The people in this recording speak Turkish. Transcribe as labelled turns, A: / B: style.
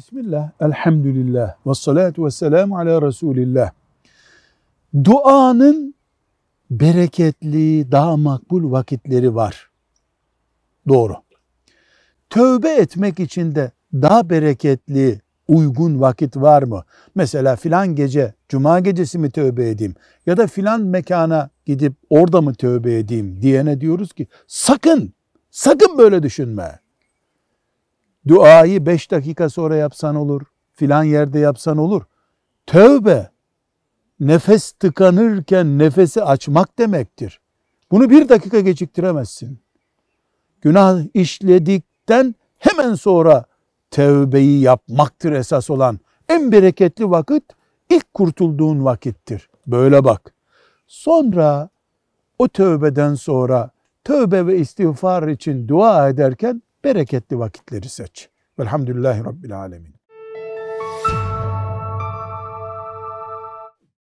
A: Bismillah, elhamdülillah, ve salatu ve selamu ala Resulillah. Duanın bereketli, daha makbul vakitleri var. Doğru. Tövbe etmek için de daha bereketli, uygun vakit var mı? Mesela filan gece, cuma gecesi mi tövbe edeyim? Ya da filan mekana gidip orada mı tövbe edeyim diyene diyoruz ki sakın, sakın böyle düşünme. Duayı beş dakika sonra yapsan olur. Filan yerde yapsan olur. Tövbe nefes tıkanırken nefesi açmak demektir. Bunu bir dakika geciktiremezsin. Günah işledikten hemen sonra tövbeyi yapmaktır esas olan. En bereketli vakit ilk kurtulduğun vakittir. Böyle bak. Sonra o tövbeden sonra tövbe ve istiğfar için dua ederken bereketli vakitleri seç. Velhamdülillahi Rabbil Alemin.